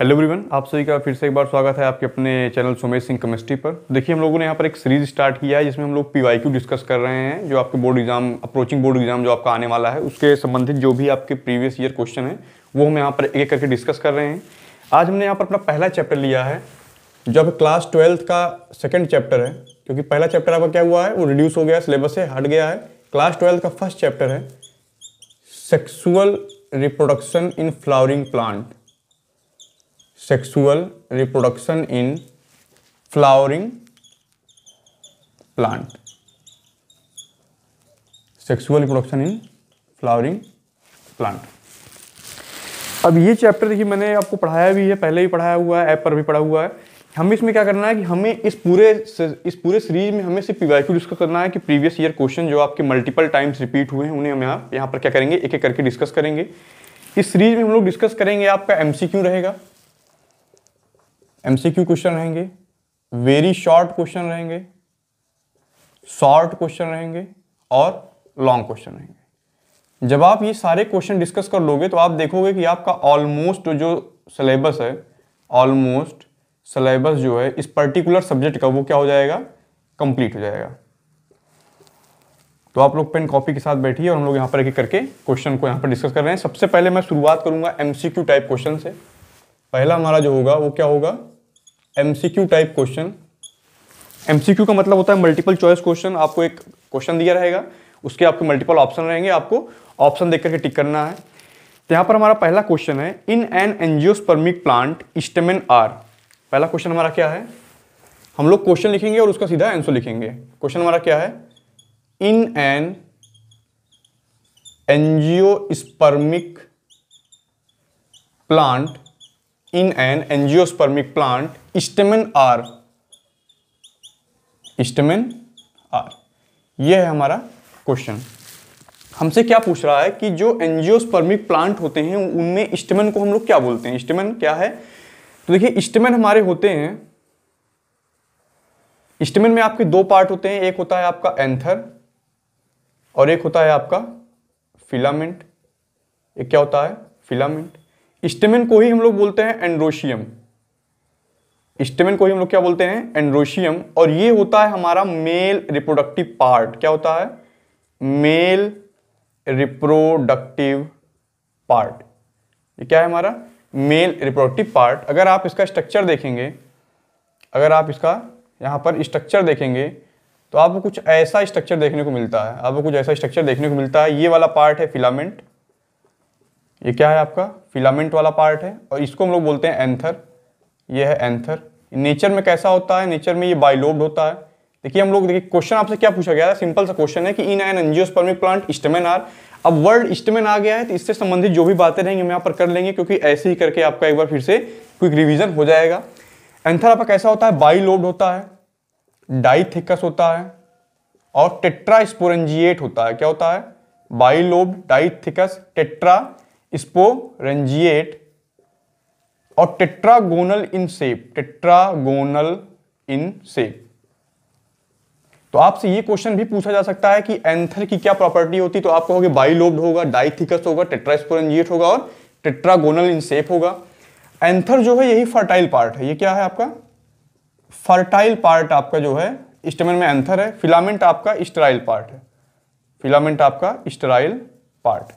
hello everyone आप सभी का फिर से एक बार स्वागत है आपके अपने चैनल सुमेश सिंह केमिस्ट्री पर देखिए हम लोगों ने यहाँ पर एक सीरीज स्टार्ट किया है जिसमें हम लोग पी डिस्कस कर रहे हैं जो आपके board exam approaching board exam जो आपका आने वाला है उसके संबंधित जो भी आपके प्रीवियस ईयर क्वेश्चन है वो हम यहाँ पर एक एक करके डिस्कस कर रहे हैं आज हमने यहाँ पर अपना पहला चैप्टर लिया है जो आप क्लास ट्वेल्थ का सेकेंड चैप्टर है क्योंकि पहला चैप्टर आपका क्या हुआ है वो रिड्यूस हो गया सिलेबस से हट गया है क्लास ट्वेल्थ का फर्स्ट चैप्टर है sexual reproduction in flowering plant sexual reproduction in flowering plant sexual reproduction in flowering plant अब ये चैप्टर देखिए मैंने आपको पढ़ाया भी है पहले भी पढ़ाया हुआ है ऐप पर भी पढ़ा हुआ है हमें इसमें क्या करना है कि हमें इस पूरे इस पूरे सीरीज में हमें सिर्फ पीवाई डिस्कस करना है कि प्रीवियस ईयर क्वेश्चन जो आपके मल्टीपल टाइम्स रिपीट हुए हैं उन्हें हम यहाँ यहाँ पर क्या करेंगे एक एक करके डिस्कस करेंगे इस सीरीज में हम लोग डिस्कस करेंगे आपका एम रहेगा एमसीक्यू क्वेश्चन रहेंगे वेरी शॉर्ट क्वेश्चन रहेंगे शॉर्ट क्वेश्चन रहेंगे और लॉन्ग क्वेश्चन रहेंगे जब आप ये सारे क्वेश्चन डिस्कस कर लोगे तो आप देखोगे कि आपका ऑलमोस्ट जो सिलेबस है ऑलमोस्ट सिलेबस जो है इस पर्टिकुलर सब्जेक्ट का वो क्या हो जाएगा कंप्लीट हो जाएगा तो आप लोग पेन कॉपी के साथ बैठिए और हम लोग यहाँ पर एक एक करके क्वेश्चन को यहाँ पर डिस्कस कर रहे हैं सबसे पहले मैं शुरुआत करूंगा एमसीक्यू टाइप क्वेश्चन से पहला हमारा जो होगा वो क्या होगा एमसीक्यू टाइप क्वेश्चन एमसीक्यू का मतलब होता है मल्टीपल चॉइस क्वेश्चन आपको एक क्वेश्चन दिया रहेगा उसके आपके मल्टीपल ऑप्शन रहेंगे आपको ऑप्शन देख करके टिक करना है तो यहाँ पर हमारा पहला क्वेश्चन है in an angiospermic plant stamen are पहला क्वेश्चन हमारा क्या है हम लोग क्वेश्चन लिखेंगे और उसका सीधा आंसर लिखेंगे क्वेश्चन हमारा क्या है in an angiospermic plant in an angiospermic plant stamen are stamen are यह है हमारा क्वेश्चन हमसे क्या पूछ रहा है कि जो एनजियोस्पर्मिक प्लांट होते हैं उनमें स्टेमिन को हम लोग क्या बोलते हैं स्टेमिन क्या है तो देखिए स्टेमन हमारे होते हैं स्टेमन में आपके दो पार्ट होते हैं एक होता है आपका एंथर और एक होता है आपका फिलामेंट एक क्या होता है फिलामेंट स्टेमिन को ही हम लोग बोलते हैं एंड्रोशियम स्टेमिन को ही हम लोग क्या बोलते हैं एंड्रोशियम और ये होता है हमारा मेल रिप्रोडक्टिव पार्ट क्या होता है मेल रिप्रोडक्टिव पार्ट ये क्या है हमारा मेल रिप्रोडक्टिव पार्ट अगर आप इसका स्ट्रक्चर देखेंगे अगर आप इसका यहाँ पर स्ट्रक्चर देखेंगे तो आपको कुछ ऐसा स्ट्रक्चर देखने को मिलता है आपको कुछ ऐसा स्ट्रक्चर देखने को मिलता है ये वाला पार्ट है फिलामेंट ये क्या है आपका फिलामेंट वाला पार्ट है और इसको हम लोग बोलते हैं एंथर ये है एंथर नेचर में कैसा होता है नेचर में ये बाइलोब्ड होता है देखिए हम लोग देखिए क्वेश्चन आपसे क्या पूछा गया था सिंपल सा क्वेश्चन है कि in an angiospermic plant stamen are अब वर्ल्ड स्टेमेन आ गया है तो इससे संबंधित जो भी बातें रहेंगी हम यहाँ पर कर लेंगे क्योंकि ऐसे ही करके आपका एक बार फिर से क्विक रिविजन हो जाएगा एंथर आपका कैसा होता है बाईलोब्ड होता है डाई थिकस होता है और टेट्रा स्पोरेंजिएट होता है क्या होता है बाईलोब डाइथिकस टेट्रा स्पोरेंजिएट और tetragonal in shape tetragonal in shape तो आपसे ये क्वेश्चन भी पूछा जा सकता है कि एंथर की क्या प्रॉपर्टी होती तो आप कहोगे बाइलोब्ड होगा डाइथिकस होगा टेट्रास्पोरेंजिएट होगा और टेट्रागोनल इन सेप होगा एंथर जो है यही फर्टाइल पार्ट है ये क्या है आपका फर्टाइल पार्ट आपका जो है स्टेमन में एंथर है फिलामेंट आपका स्टराइल पार्ट है फिलामेंट आपका स्टराइल पार्ट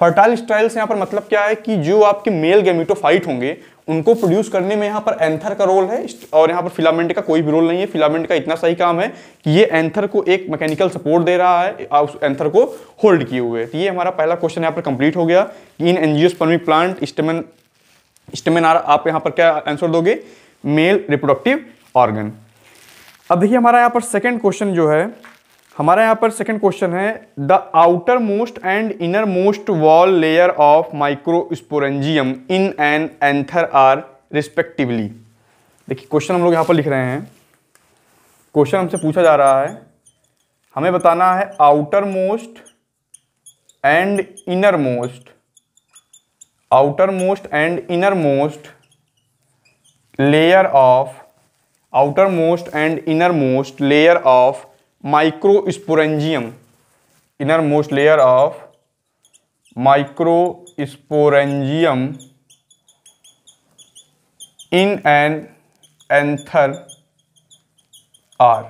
फर्टाइल स्टाइल से यहाँ पर मतलब क्या है कि जो आपके मेल गेमिटोफाइट होंगे उनको प्रोड्यूस करने में यहाँ पर एंथर का रोल है और यहाँ पर फिलामेंट का कोई भी रोल नहीं है फिलामेंट का इतना सही काम है कि ये एंथर को एक मैकेनिकल सपोर्ट दे रहा है उस एंथर को होल्ड किए हुए तो ये हमारा पहला क्वेश्चन यहाँ पर कंप्लीट हो गया कि इन एनजियोस्पर्मी प्लांट स्टेमन स्टेमन आप यहाँ पर क्या आंसर दोगे मेल रिप्रोडक्टिव ऑर्गन अब देखिए हमारा यहाँ पर सेकेंड क्वेश्चन जो है हमारा यहाँ पर सेकंड क्वेश्चन है the outermost and innermost wall layer of microsporangium in an anther are respectively देखिए क्वेश्चन हम लोग यहाँ पर लिख रहे हैं क्वेश्चन हमसे पूछा जा रहा है हमें बताना है outermost and innermost outermost and innermost layer of outermost and innermost layer of microsporangium innermost layer of microsporangium in an anther are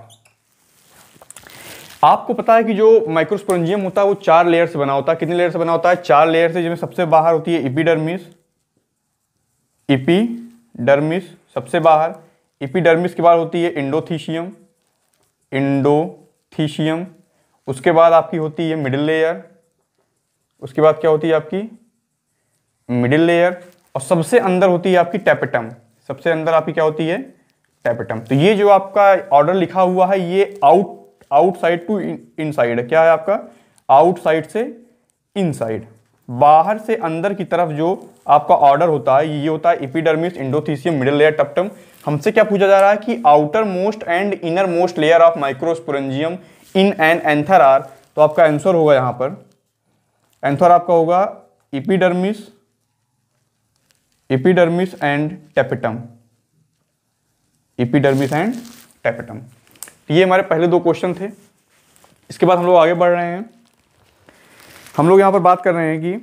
आपको पता है कि जो माइक्रोस्पोरेंजियम होता है वो चार लेयर से बना होता है कितने लेयर से बना होता है चार लेयर से जिसमें सबसे बाहर होती है इपीडर्मिस इपीडर्मिस सबसे बाहर इपीडर्मिस के बाद होती है इंडोथीशियम इंडोथीशियम उसके बाद आपकी होती है मिडिल लेयर उसके बाद क्या होती है आपकी मिडिल लेयर और सबसे अंदर होती है आपकी टैपेटम सबसे अंदर आपकी क्या होती है टैपेटम तो ये जो आपका ऑर्डर लिखा हुआ है ये आउट आउटसाइड टू इनसाइड क्या है आपका आउटसाइड से इनसाइड बाहर से अंदर की तरफ जो आपका ऑर्डर होता है ये होता है epidermis endothecium middle layer tapetum हमसे क्या पूछा जा रहा है कि outermost and innermost layer of microsporangium in an anther are तो आपका आंसर होगा यहाँ पर एंथर आपका होगा epidermis epidermis and tapetum epidermis and tapetum ये हमारे पहले दो क्वेश्चन थे इसके बाद हम लोग आगे बढ़ रहे हैं हम लोग यहाँ पर बात कर रहे हैं कि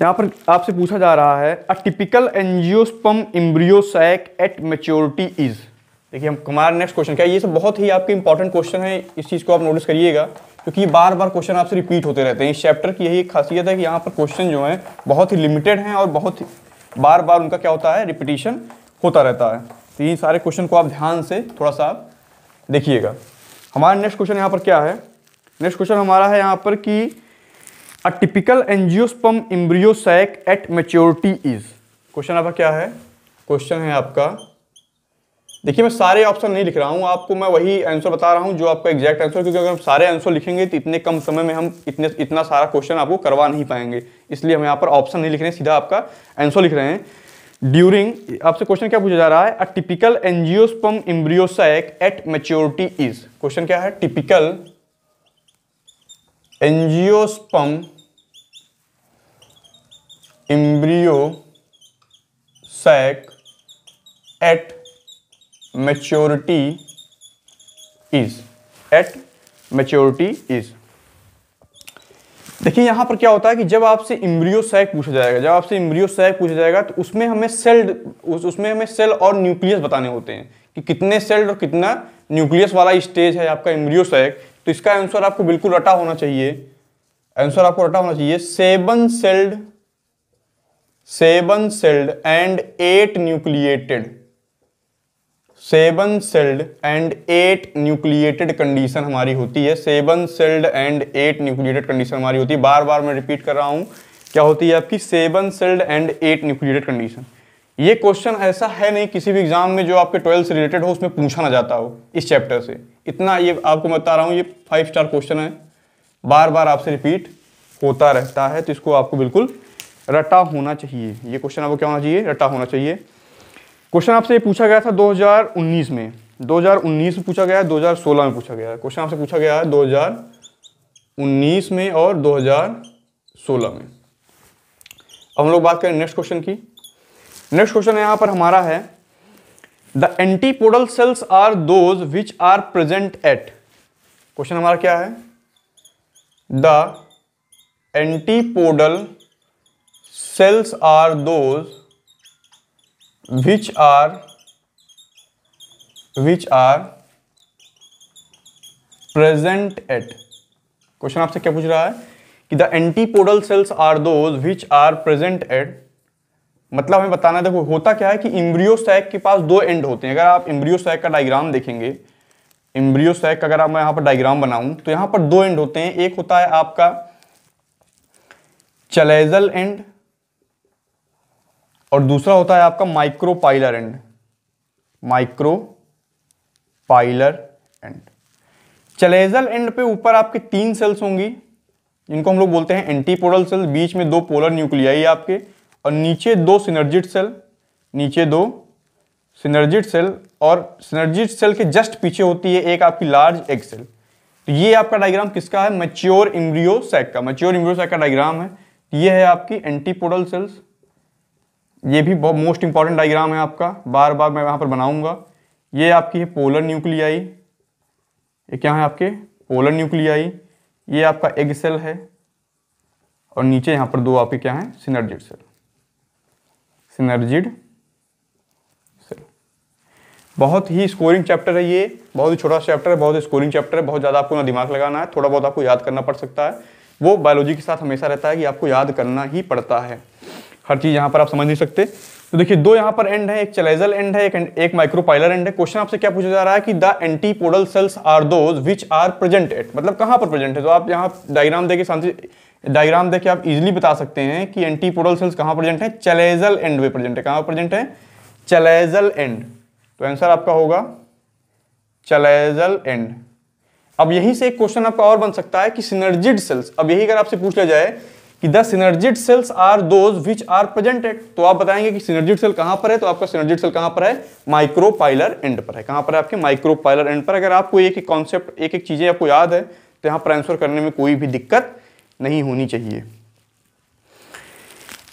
यहाँ पर आपसे पूछा जा रहा है a typical angiosperm embryo sac at maturity is देखिए हम कुमार नेक्स्ट क्वेश्चन क्या ये सब बहुत ही आपके इंपॉर्टेंट क्वेश्चन है इस चीज़ को आप नोटिस करिएगा क्योंकि ये बार बार क्वेश्चन आपसे रिपीट होते रहते हैं इस चैप्टर की यही एक खासियत है कि यहाँ पर क्वेश्चन जो है बहुत ही लिमिटेड हैं और बहुत ही बार बार उनका क्या होता है रिपीटिशन होता रहता है तो ये सारे क्वेश्चन को आप ध्यान से थोड़ा सा आप देखिएगा हमारा नेक्स्ट क्वेश्चन यहाँ पर क्या है नेक्स्ट क्वेश्चन हमारा है यहाँ पर कि a typical angiosperm embryo sac at maturity is question आपका क्या है क्वेश्चन है आपका देखिए मैं सारे ऑप्शन नहीं लिख रहा हूँ आपको मैं वही आंसर बता रहा हूँ जो आपका एग्जैक्ट आंसर क्योंकि अगर हम सारे आंसर लिखेंगे तो इतने कम समय में हम इतने इतना सारा क्वेश्चन आपको करवा नहीं पाएंगे इसलिए हम यहाँ पर ऑप्शन नहीं लिख रहे हैं सीधा आपका आंसर लिख रहे हैं ड्यूरिंग आपसे क्वेश्चन क्या पूछा जा रहा है a typical angiosperm embryo sac at maturity is question क्या है typical angiosperm embryo sac at maturity is at maturity is देखिए यहां पर क्या होता है कि जब आपसे इम्ब्रियो सैक पूछा जाएगा जब आपसे इम्ब्रियो सैक पूछा जाएगा तो उसमें हमें सेल उस, उसमें हमें सेल और न्यूक्लियस बताने होते हैं कि कितने सेल और कितना न्यूक्लियस वाला स्टेज है आपका इम्ब्रियो सैक तो इसका आंसर आपको बिल्कुल रटा होना चाहिए आंसर आपको रटा होना चाहिए seven celled seven celled and eight nucleated seven celled and eight nucleated condition हमारी होती है seven celled and eight nucleated condition हमारी होती है बार बार मैं रिपीट कर रहा हूं क्या होती है आपकी seven celled and eight nucleated condition ये क्वेश्चन ऐसा है नहीं किसी भी एग्जाम में जो आपके ट्वेल्थ से रिलेटेड हो उसमें पूछा ना जाता हो इस चैप्टर से इतना ये आपको मैं बता रहा हूँ ये फाइव स्टार क्वेश्चन है बार बार आपसे रिपीट होता रहता है तो इसको आपको बिल्कुल रटा होना चाहिए ये क्वेश्चन आपको क्या होना चाहिए रटा होना चाहिए क्वेश्चन आपसे पूछा गया था 2019 में 2019 में पूछा गया है 2016 में पूछा गया है क्वेश्चन आपसे पूछा गया है 2019 में और 2016 में अब हम लोग बात करें नेक्स्ट क्वेश्चन की नेक्स्ट क्वेश्चन यहाँ पर हमारा है the antipodal cells are those which are present at question हमारा क्या है the antipodal cells are those which are which are present at question आपसे क्या पूछ रहा है कि the antipodal cells are those which are present at मतलब हमें बताना देखो होता क्या है कि इम्ब्रियो सैक के पास दो एंड होते हैं अगर आप इम्ब्रियो सैक का डायग्राम देखेंगे इम्ब्रियो सैक का अगर आप मैं यहां पर डायग्राम बनाऊं तो यहां पर दो एंड होते हैं एक होता है आपका चलेजल एंड और दूसरा होता है आपका micropylar end micropylar end chalazal end पे ऊपर आपके तीन सेल्स होंगी जिनको हम लोग बोलते हैं एंटीपोडल सेल बीच में दो पोलर न्यूक्लियाई आपके और नीचे दो सिनर्जिट सेल नीचे दो सिनर्जिट सेल और सिनर्जिट सेल के जस्ट पीछे होती है एक आपकी लार्ज एग सेल तो ये आपका डायग्राम किसका है मच्योर इम्ब्रियो सैक का मच्योर इम्ब्रियो सैक का डायग्राम है ये है आपकी एंटीपोडल सेल्स ये भी बहुत मोस्ट इंपॉर्टेंट डाइग्राम है आपका बार बार मैं यहाँ पर बनाऊंगा ये आपकी है पोलर न्यूक्लियाई ये क्या है आपके पोलर न्यूक्लियाई ये आपका एग सेल है और नीचे यहाँ पर दो आपके क्या हैं सिनर्जिड सेल सिनर्जिड सेल बहुत ही स्कोरिंग चैप्टर है ये बहुत ही छोटा चैप्टर है बहुत ही स्कोरिंग चैप्टर है बहुत ज़्यादा आपको ना दिमाग लगाना है थोड़ा बहुत आपको याद करना पड़ सकता है वो बायोलॉजी के साथ हमेशा रहता है कि आपको याद करना ही पड़ता है हर चीज़ यहाँ पर आप समझ नहीं सकते तो देखिए दो यहाँ पर एंड है एक चलेजल एंड है एक, एक माइक्रोपाइलर एंड है क्वेश्चन आपसे क्या पूछा जा रहा है कि the antipodal cells are those which are present at मतलब कहाँ पर प्रेजेंट है तो आप यहाँ डायग्राम देखिए शांति डायग्राम देखिए आप इजिली बता सकते हैं कि एंटीपोडल सेल्स कहाँ प्रेजेंट है चलेजल एंड वे प्रेजेंट है कहाँ प्रेजेंट है चलेजल एंड तो आंसर आपका होगा चलेजल एंड अब यहीं से एक क्वेश्चन आपका और बन सकता है कि सिनर्जिड सेल्स अब यही अगर आपसे पूछ लिया जाए कि the synergid cells are those which are presented तो आप बताएंगे कि सिनर्जिट सेल कहां पर है तो आपका सिनर्जिट सेल कहां पर है माइक्रोपाइलर एंड पर है कहां पर है आपके माइक्रोपाइलर एंड पर अगर आपको एक एक कॉन्सेप्ट एक एक चीजें आपको याद है तो यहां पर आंसर करने में कोई भी दिक्कत नहीं होनी चाहिए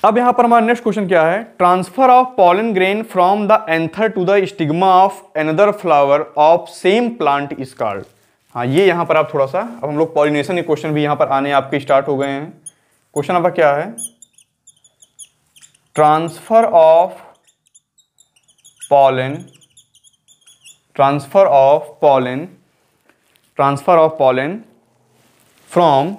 अब यहां पर हमारा नेक्स्ट क्वेश्चन क्या है transfer of pollen grain from the anther to the stigma of another flower of same plant is called हाँ ये यहाँ पर आप थोड़ा सा अब हम लोग पॉलिनेशन के क्वेश्चन भी यहाँ पर आने आपके स्टार्ट हो गए हैं क्वेश्चन नंबर क्या है transfer of pollen transfer of pollen transfer of pollen from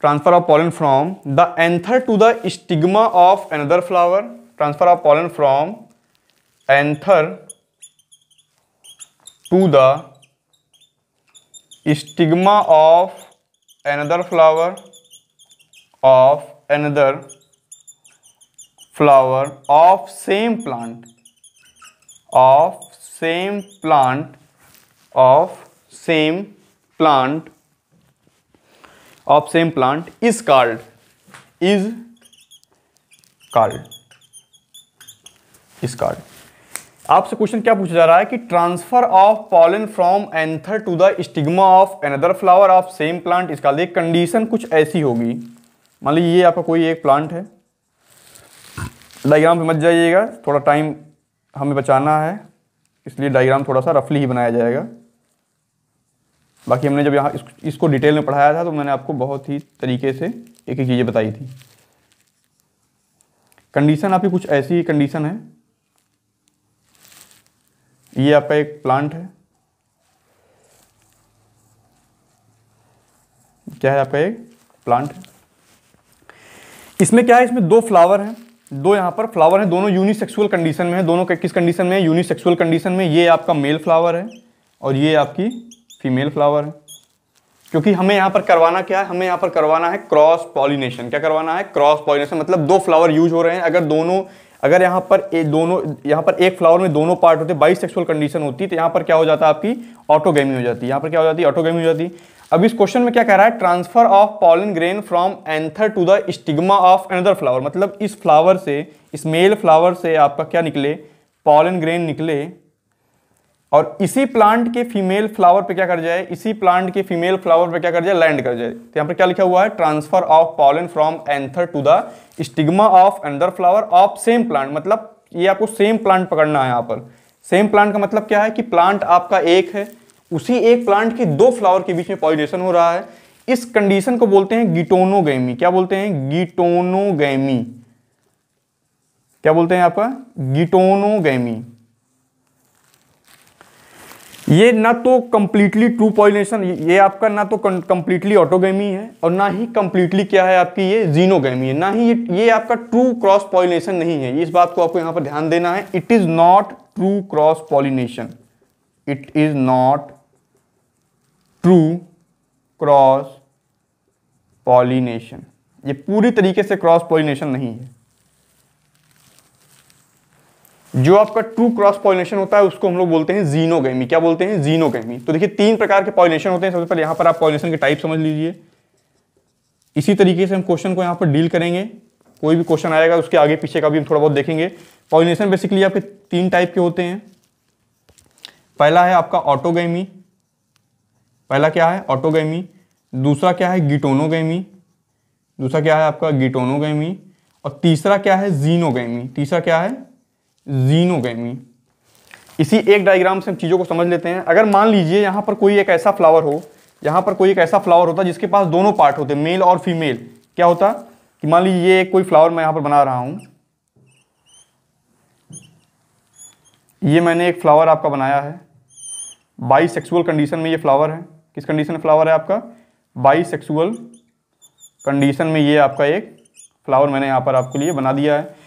transfer of pollen from the anther to the stigma of another flower transfer of pollen from anther to the stigma of another flower of another flower of same plant of same plant of same plant of same plant is called is called is called आपसे question क्या पूछा जा रहा है कि transfer of pollen from anther to the stigma of another flower of same plant इसका condition कुछ ऐसी होगी मान लीजिए ये आपका कोई एक प्लांट है डायग्राम पे मत जाइएगा थोड़ा टाइम हमें बचाना है इसलिए डायग्राम थोड़ा सा रफली ही बनाया जाएगा बाकी हमने जब यहाँ इस, इसको डिटेल में पढ़ाया था तो मैंने आपको बहुत ही तरीके से एक एक चीज़ें बताई थी कंडीशन आपकी कुछ ऐसी कंडीशन है ये आपका एक प्लांट है क्या है आपका एक प्लांट है इसमें क्या है इसमें दो फ्लावर हैं दो यहाँ पर फ्लावर हैं दोनों यूनिसेक्सुअल कंडीशन में है दोनों किस कंडीशन में है यूनिसेक्सुअल कंडीशन में ये आपका मेल फ्लावर है और ये आपकी फीमेल फ्लावर है क्योंकि हमें यहाँ पर करवाना क्या है हमें यहाँ पर करवाना है क्रॉस पॉलिनेशन क्या करवाना है क्रॉस पॉलिनेशन मतलब दो फ्लावर यूज हो रहे हैं अगर दोनों अगर यहाँ पर ए दोनों यहाँ पर एक फ्लावर में दोनों पार्ट होते बाई सेक्सुअल कंडीशन होती तो यहाँ पर क्या हो जाता है आपकी ऑटोगेमी हो जाती है यहाँ पर क्या हो जाती है ऑटोगेमी हो जाती है अब इस क्वेश्चन में क्या कह रहा है transfer of pollen grain from anther to the stigma of another flower मतलब इस फ्लावर से इस मेल फ्लावर से आपका क्या निकले पॉलन ग्रेन निकले और इसी प्लांट के फीमेल फ्लावर पे क्या कर जाए इसी प्लांट के फीमेल फ्लावर पे क्या कर जाए लैंड कर जाए तो यहाँ पर क्या लिखा हुआ है transfer of pollen from anther to the stigma of another flower of same plant मतलब ये आपको सेम प्लांट पकड़ना है यहाँ पर सेम प्लांट का मतलब क्या है कि प्लांट आपका एक है उसी एक प्लांट के दो फ्लावर के बीच में पॉलिनेशन हो रहा है इस कंडीशन को बोलते हैं गिटोनोगैमी क्या बोलते हैं गिटोनोगैमी क्या बोलते हैं आपका गिटोनोगैमी ये ना तो कम्प्लीटली ट्रू पॉलिनेशन ये आपका ना तो कम्प्लीटली ऑटोगेमी है और ना ही कम्प्लीटली क्या है आपकी ये जीनोगेमी है ना ही ये ये आपका ट्रू क्रॉस पॉलिनेशन नहीं है इस बात को आपको यहाँ पर ध्यान देना है it is not true cross pollination it is not true cross pollination ये पूरी तरीके से क्रॉस पॉलिनेशन नहीं है जो आपका ट्रू क्रॉस पॉलिनेशन होता है उसको हम लोग बोलते हैं जीनोगैमी क्या बोलते हैं गैमी तो देखिए तीन प्रकार के पॉलिनेशन होते हैं सबसे पहले यहाँ पर आप पॉलिनेशन के टाइप समझ लीजिए इसी तरीके से हम क्वेश्चन को यहाँ पर डील करेंगे कोई भी क्वेश्चन आएगा उसके आगे पीछे का भी हम थोड़ा बहुत देखेंगे पॉलिनेशन बेसिकली आपके तीन टाइप के होते हैं पहला है आपका ऑटोगैमी पहला क्या है ऑटोगैमी दूसरा क्या है गिटोनोगेमी दूसरा क्या है आपका गिटोनोगेमी और तीसरा क्या है जीनोगेमी तीसरा क्या है जीनोगेमी इसी एक डायग्राम से हम चीज़ों को समझ लेते हैं अगर मान लीजिए यहाँ पर कोई एक ऐसा फ्लावर हो यहाँ पर कोई एक ऐसा फ्लावर होता जिसके पास दोनों पार्ट होते मेल और फीमेल क्या होता कि मान लीजिए ये कोई फ्लावर मैं यहाँ पर बना रहा हूँ ये मैंने एक फ्लावर आपका बनाया है बाई सेक्सुअल कंडीशन में ये फ्लावर है किस कंडीशन में फ्लावर है आपका बाई सेक्सुअल कंडीशन में ये आपका एक फ्लावर मैंने यहाँ पर आपके लिए बना दिया है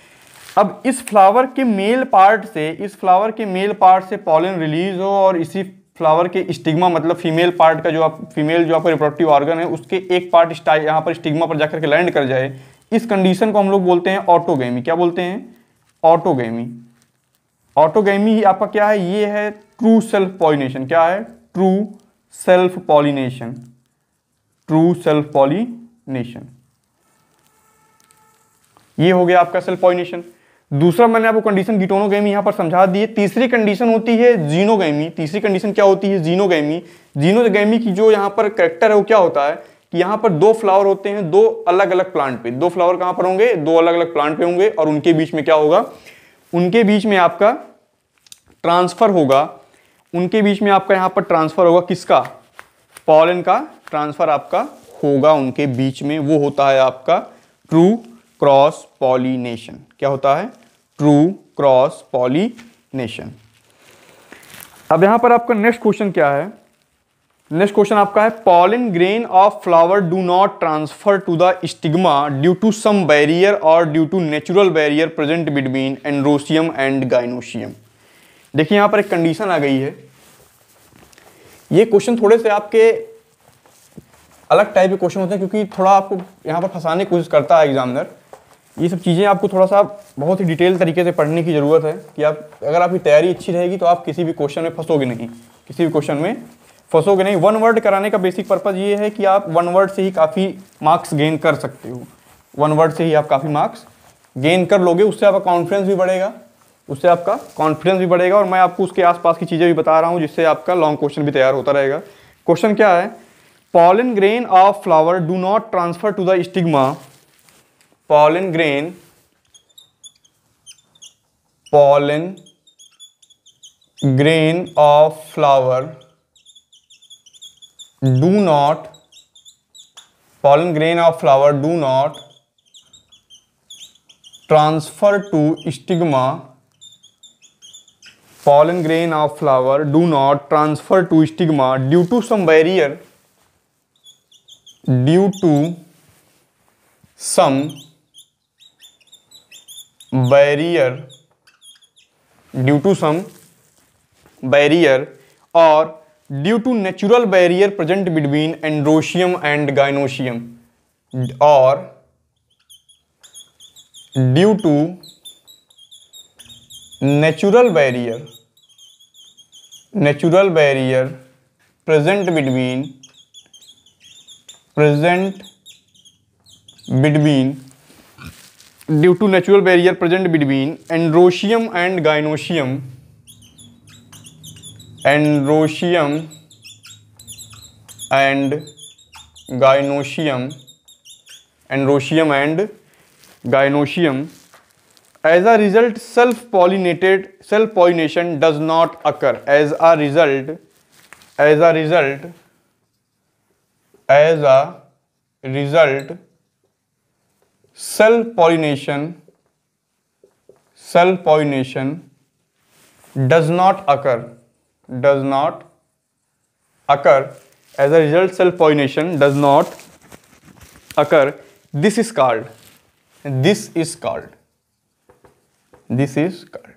अब इस फ्लावर के मेल पार्ट से इस फ्लावर के मेल पार्ट से पॉलन रिलीज हो और इसी फ्लावर के स्टिग्मा मतलब फीमेल पार्ट का जो आप फीमेल जो आपका रिप्रोडक्टिव ऑर्गन है उसके एक पार्ट स्टाइल यहाँ पर स्टिग्मा पर जाकर के लैंड कर जाए इस कंडीशन को हम लोग बोलते हैं ऑटोगेमी क्या बोलते हैं ऑटोगेमी ऑटोगेमी ही आपका क्या है ये है ट्रू सेल्फ पॉलिनेशन क्या है true self pollination true self pollination ये हो गया आपका सेल्फ पॉलिनेशन दूसरा मैंने आपको कंडीशन गिटोनोगेमी यहाँ पर समझा दी है तीसरी कंडीशन होती है जीनोगेमी तीसरी कंडीशन क्या होती है जीनोगेमी जीनोगेमी की जो यहाँ पर करेक्टर है वो क्या होता है कि यहाँ पर दो फ्लावर होते हैं दो अलग अलग प्लांट पे दो फ्लावर कहाँ पर होंगे दो अलग अलग प्लांट पे होंगे और उनके बीच में क्या होगा उनके बीच में आपका ट्रांसफर होगा उनके बीच में आपका यहाँ पर ट्रांसफर होगा किसका पॉलन का ट्रांसफर आपका होगा उनके बीच में वो होता है आपका ट्रू क्रॉस पॉलीनेशन क्या होता है ट्रू क्रॉस पॉलीनेशन अब यहां पर आपका नेक्स्ट क्वेश्चन क्या है नेक्स्ट क्वेश्चन आपका है pollen grain of flower do not transfer to the stigma due to some barrier और due to natural barrier present between androecium and gynoecium देखिए यहां पर एक कंडीशन आ गई है ये क्वेश्चन थोड़े से आपके अलग टाइप के क्वेश्चन होते हैं क्योंकि थोड़ा आपको यहाँ पर फंसाने की कोशिश करता है एग्जामिनर ये सब चीज़ें आपको थोड़ा सा बहुत ही डिटेल तरीके से पढ़ने की ज़रूरत है कि आप अगर आपकी तैयारी अच्छी रहेगी तो आप किसी भी क्वेश्चन में फंसोगे नहीं किसी भी क्वेश्चन में फंसोगे नहीं वन वर्ड कराने का बेसिक पर्पज़ ये है कि आप वन वर्ड से ही काफ़ी मार्क्स गेन कर सकते हो वन वर्ड से ही आप काफ़ी मार्क्स गेन कर लोगे उससे आपका कॉन्फिडेंस भी बढ़ेगा उससे आपका कॉन्फिडेंस भी बढ़ेगा और मैं आपको उसके आसपास की चीज़ें भी बता रहा हूँ जिससे आपका लॉन्ग क्वेश्चन भी तैयार होता रहेगा क्वेश्चन क्या है pollen grain of flower do not transfer to the stigma pollen grain pollen grain of flower do not pollen grain of flower do not transfer to stigma pollen grain of flower do not transfer to stigma due to some barrier due to some barrier due to some barrier और due to natural barrier present between androecium and gynoecium और due to natural barrier natural barrier present between present between due to natural barrier present between androcium and gynosium androcium and gynosium androcium and gynosium as a result self pollinated self pollination does not occur as a result as a result as a result self pollination self pollination does not occur does not occur as a result self pollination does not occur this is called this is called this is called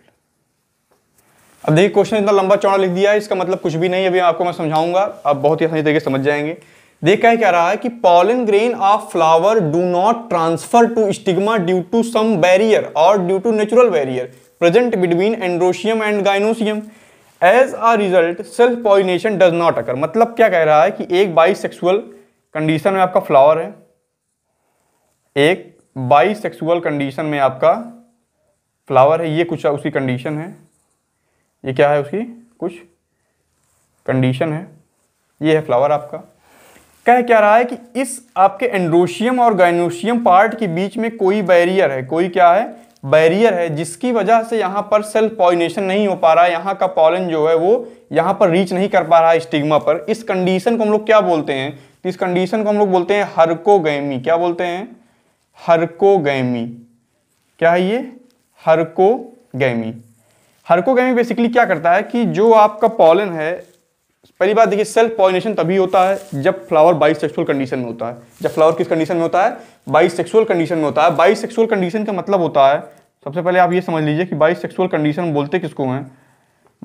अब देखिए question इतना लंबा चौड़ा लिख दिया है इसका मतलब कुछ भी नहीं अभी आपको मैं समझाऊंगा आप बहुत ही आसानी तरीके समझ जाएंगे देखा क्या रहा है कि pollen grain of flower do not transfer to stigma due to some barrier और due to natural barrier present between androecium and gynoecium as a result self pollination does not occur मतलब क्या कह रहा है कि एक सेक्सुअल कंडीशन में आपका फ्लावर है एक सेक्सुअल कंडीशन में आपका फ्लावर है ये कुछ उसकी कंडीशन है ये क्या है उसकी कुछ कंडीशन है ये है फ्लावर आपका कह क्या रहा है कि इस आपके एंड्रोशियम और गाइनोशियम पार्ट के बीच में कोई बैरियर है कोई क्या है बैरियर है जिसकी वजह से यहाँ पर सेल्फ पॉइनेशन नहीं हो पा रहा है यहाँ का पॉलन जो है वो यहाँ पर रीच नहीं कर पा रहा है स्टिग्मा पर इस कंडीशन को हम लोग क्या बोलते हैं तो इस कंडीशन को हम लोग बोलते हैं हरकोगैमी क्या बोलते हैं हरकोगैमी क्या है ये हरकोगैमी हरकोगैमी बेसिकली क्या करता है कि जो आपका पॉलन है पहली बात देखिए सेल्फ पॉलिनेशन तभी होता है जब फ्लावर बाइसेक्सुअल कंडीशन में होता है जब फ्लावर किस कंडीशन में होता है बाइसेक्सुअल कंडीशन में होता है बाइसेक्सुअल कंडीशन का मतलब होता है सबसे पहले आप ये समझ लीजिए कि बाइसेक्सुअल कंडीशन बोलते किसको हैं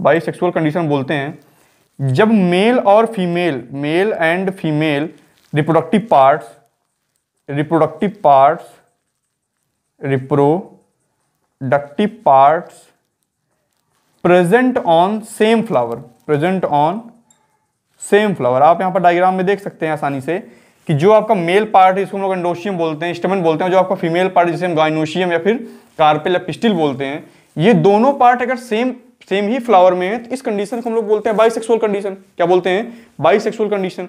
बाइसेक्सुअल कंडीशन बोलते हैं जब मेल और female male and female reproductive parts reproductive parts reproductive parts present on same flower present on same flower आप यहाँ पर डायग्राम में देख सकते हैं आसानी से कि जो आपका मेल पार्ट है इसको हम लोग एंडोशियम बोलते हैं स्टमन बोलते हैं जो आपका फीमेल पार्ट जिसे हम गाइनोशियम या फिर कार्पेल या पिस्टिल बोलते हैं ये दोनों पार्ट अगर सेम सेम ही फ्लावर में है तो इस कंडीशन को हम लोग बोलते हैं बाइसेक्सुअल कंडीशन क्या बोलते हैं बाइसेक्सुअल कंडीशन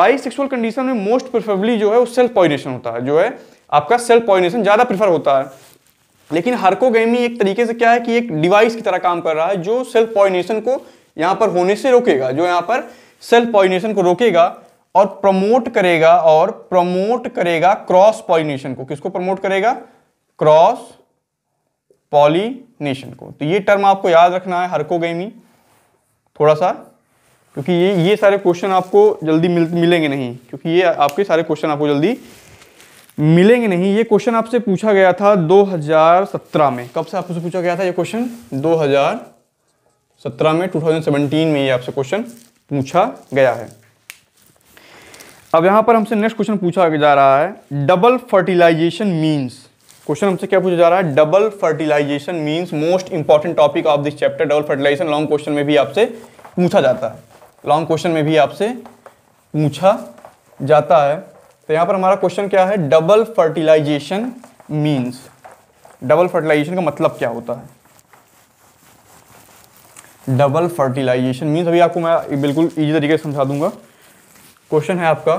बाइसेक्सुअल कंडीशन में मोस्ट प्रिफरेबली जो है वो सेल्फ पॉइनेशन होता है जो है आपका सेल्फ पॉइनेशन ज़्यादा प्रिफर होता है लेकिन हरकोगेमी एक तरीके से क्या है कि एक डिवाइस की तरह काम कर रहा है जो सेल्फ पॉइनेशन को यहाँ पर होने से रोकेगा जो यहाँ पर सेल्फ पॉइनेशन को रोकेगा और प्रमोट करेगा और प्रमोट करेगा क्रॉस पॉइनेशन को किसको प्रमोट करेगा क्रॉस पॉलिनेशन को तो ये टर्म आपको याद रखना है गेमी थोड़ा सा क्योंकि ये ये सारे क्वेश्चन आपको जल्दी मिल, मिलेंगे नहीं क्योंकि ये आपके सारे क्वेश्चन आपको जल्दी मिलेंगे नहीं ये क्वेश्चन आपसे पूछा गया था 2017 में कब से आपसे पूछा गया था ये क्वेश्चन 2017 में 2017 में ये आपसे क्वेश्चन पूछा गया है अब यहाँ पर हमसे नेक्स्ट क्वेश्चन पूछा जा रहा है डबल फर्टिलाइजेशन मीन्स क्वेश्चन हमसे क्या पूछा जा रहा है double fertilization means most important topic of this chapter double fertilization long question में भी आपसे पूछा जाता है लॉन्ग क्वेश्चन में भी आपसे पूछा जाता है तो यहाँ पर हमारा क्वेश्चन क्या है double fertilization means double fertilization का मतलब क्या होता है डबल फर्टिलाइजेशन मीन्स अभी आपको मैं बिल्कुल ईजी तरीके से समझा दूंगा क्वेश्चन है आपका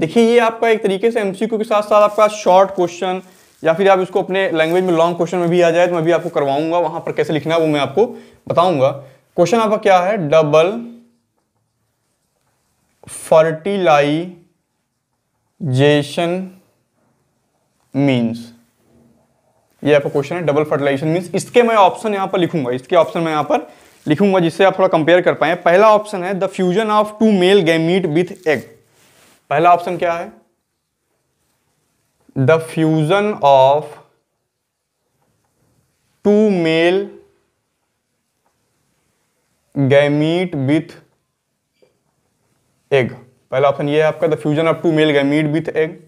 देखिए ये आपका एक तरीके से एमसीक्यू के साथ साथ आपका शॉर्ट क्वेश्चन या फिर आप इसको अपने लैंग्वेज में लॉन्ग क्वेश्चन में भी आ जाए तो मैं भी आपको करवाऊंगा वहां पर कैसे लिखना है वो मैं आपको बताऊंगा क्वेश्चन आपका क्या है डबल फर्टिलाइजेशन मीन्स ये आपका क्वेश्चन है डबल फर्टिलाइजेशन मीन इसके मैं ऑप्शन यहाँ पर लिखूंगा इसके ऑप्शन मैं यहाँ पर लिखूंगा जिससे आप थोड़ा कंपेयर कर पाए पहला ऑप्शन है the fusion of two male gamete with egg पहला ऑप्शन क्या है the fusion of two male gamete with egg पहला ऑप्शन ये है आपका the fusion of two male gamete with egg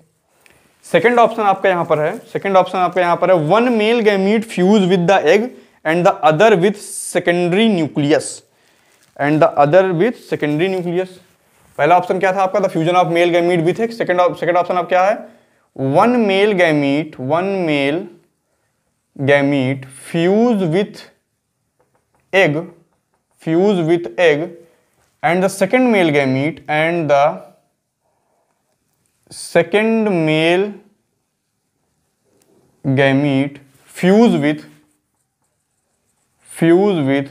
second option आपका यहां पर है सेकेंड ऑप्शन आपका यहां पर है one male gamete fuse with the egg and the other with secondary nucleus and the other with secondary nucleus पहला option क्या था आपका the fusion of male gamete with egg second second option आप क्या है one male gamete one male gamete fuse with egg fuse with egg and the second male gamete and the second male gamete fuse with fuse with